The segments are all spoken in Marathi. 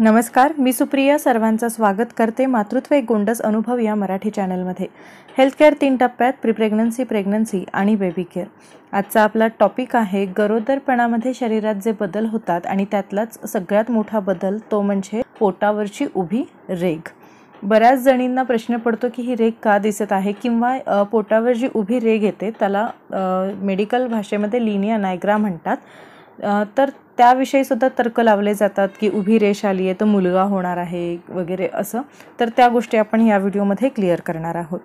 नमस्कार मी सुप्रिया सर्वांचं स्वागत करते मातृत्व एक गोंडस अनुभव या मराठी चॅनलमध्ये हेल्थकेअर तीन टप्प्यात प्रिप्रेग्नन्सी प्रेग्नन्सी आणि बेबी केअर आजचा आपला टॉपिक आहे गरोदरपणामध्ये शरीरात जे बदल होतात आणि त्यातलाच सगळ्यात मोठा बदल तो म्हणजे पोटावरची उभी रेग बऱ्याच जणींना प्रश्न पडतो की ही रेग का दिसत आहे किंवा पोटावर जी उभी रेग येते त्याला मेडिकल भाषेमध्ये लिनिया नायग्रा म्हणतात तर त्याविषयीसुद्धा तर्क लावले जातात की उभी रेष आली आहे तर मुलगा होणार आहे वगैरे असं तर त्या गोष्टी आपण या व्हिडिओमध्ये क्लिअर करणार आहोत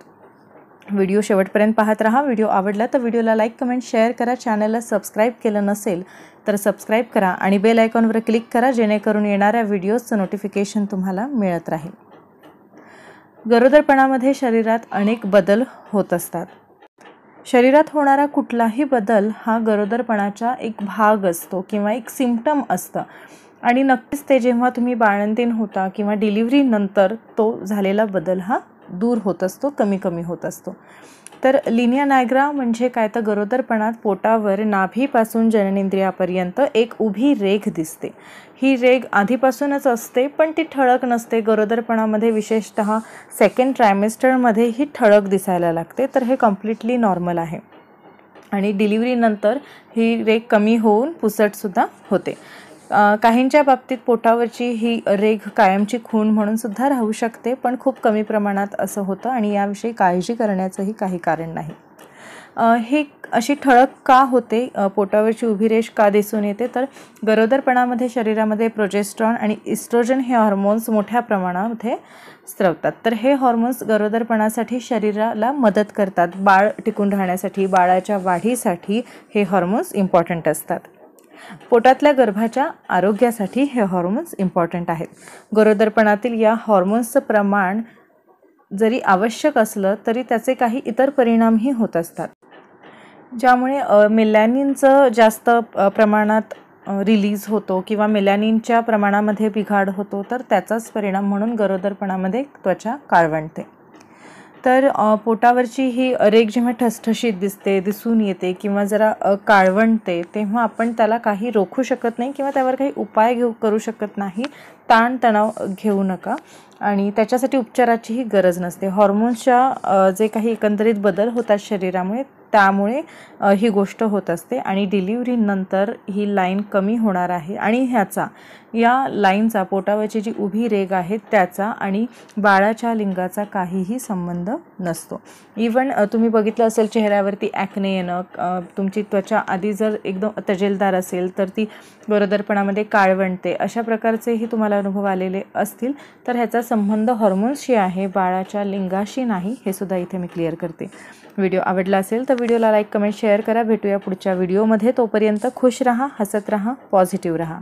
व्हिडिओ शेवटपर्यंत पाहत राहा व्हिडिओ आवडला तर व्हिडिओला लाईक कमेंट शेअर करा चॅनलला सबस्क्राईब केलं नसेल तर सबस्क्राईब करा आणि बेल आयकॉनवर क्लिक करा जेणेकरून येणाऱ्या व्हिडिओजचं नोटिफिकेशन तुम्हाला मिळत राहील गरोदरपणामध्ये शरीरात अनेक बदल होत असतात शरीरात होणारा कुठलाही बदल हा गरोदरपणाचा एक भाग असतो किंवा एक सिम्पटम असतं आणि नक्कीच ते जेव्हा तुम्ही बाळंतीन होता किंवा डिलिव्हरीनंतर तो झालेला बदल हा दूर होत असतो कमी कमी होत असतो तर लिनिया नायग्रा म्हणजे काय तर गरोदरपणात पोटावर नाभीपासून जननेंद्रियापर्यंत एक उभी रेघ दिसते ही रेघ आधीपासूनच असते पण ती ठळक नसते गरोदरपणामध्ये विशेषत सेकंड ट्रायमेस्टरमध्ये ही ठळक दिसायला लागते तर हे कम्प्लिटली नॉर्मल आहे आणि डिलिव्हरीनंतर ही रेख कमी होऊन पुसटसुद्धा होते काहींच्या बाबतीत पोटावरची ही रेघ कायमची खून म्हणून सुद्धा राहू शकते पण खूप कमी प्रमाणात असं होतं आणि याविषयी काळजी करण्याचंही काही कारण नाही हे अशी ठळक का होते पोटावरची उभी रेष का दिसून येते तर गरोदरपणामध्ये शरीरामध्ये प्रोजेस्ट्रॉन आणि इस्ट्रोजन हे हॉर्मोन्स मोठ्या प्रमाणामध्ये स्त्रवतात तर हे हॉर्मोन्स गरोदरपणासाठी शरीराला मदत करतात बाळ टिकून राहण्यासाठी बाळाच्या वाढीसाठी हे हॉर्मोन्स इम्पॉर्टंट असतात पोटातल्या गर्भाच्या आरोग्यासाठी हे हॉर्मोन्स इम्पॉर्टंट आहेत गरोदरपणातील या हॉर्मोन्सचं प्रमाण जरी आवश्यक असलं तरी त्याचे काही इतर परिणामही होत असतात ज्यामुळे मेलॅनिनचं जास्त प्रमाणात रिलीज होतो किंवा मेलॅनिनच्या प्रमाणामध्ये बिघाड होतो तर त्याचाच परिणाम म्हणून गरोदरपणामध्ये त्वचा काळवंटते तर पोटावरची ही रेग जेव्हा ठसठशीत दिसते दिसून येते किंवा जरा काळवणते तेव्हा आपण त्याला काही रोखू शकत नाही किंवा त्यावर काही उपाय घेऊ करू शकत नाही ताणतणाव घेऊ नका आणि त्याच्यासाठी उपचाराचीही गरज नसते हॉर्मोन्सच्या जे काही एकंदरीत बदल होतात शरीरामुळे त्यामुळे ही गोष्ट होत असते आणि डिलिव्हरीनंतर ही लाईन कमी होणार आहे आणि ह्याचा या लाईनचा पोटावरची जी उभी रेग आहे त्याचा आणि बाळाच्या लिंगाचा काहीही संबंध नसतो इवन तुम्ही बघितलं असेल चेहऱ्यावरती ॲक्ने येणं तुमची त्वचा आधी जर एकदम तजेलदार असेल तर ती बरोदरपणामध्ये काळवंटते अशा प्रकारचेही तुम्हाला अनुभव आलेले असतील तर ह्याचा संबंध हॉर्मोन्सशी आहे बाळाच्या लिंगाशी नाही हे सुद्धा इथे मी क्लिअर करते व्हिडिओ आवडला असेल तर व्हिडिओला लाईक कमेंट शेअर करा भेटूया पुढच्या व्हिडिओमध्ये तोपर्यंत खुश रहा हसत रहा पॉझिटिव्ह रहा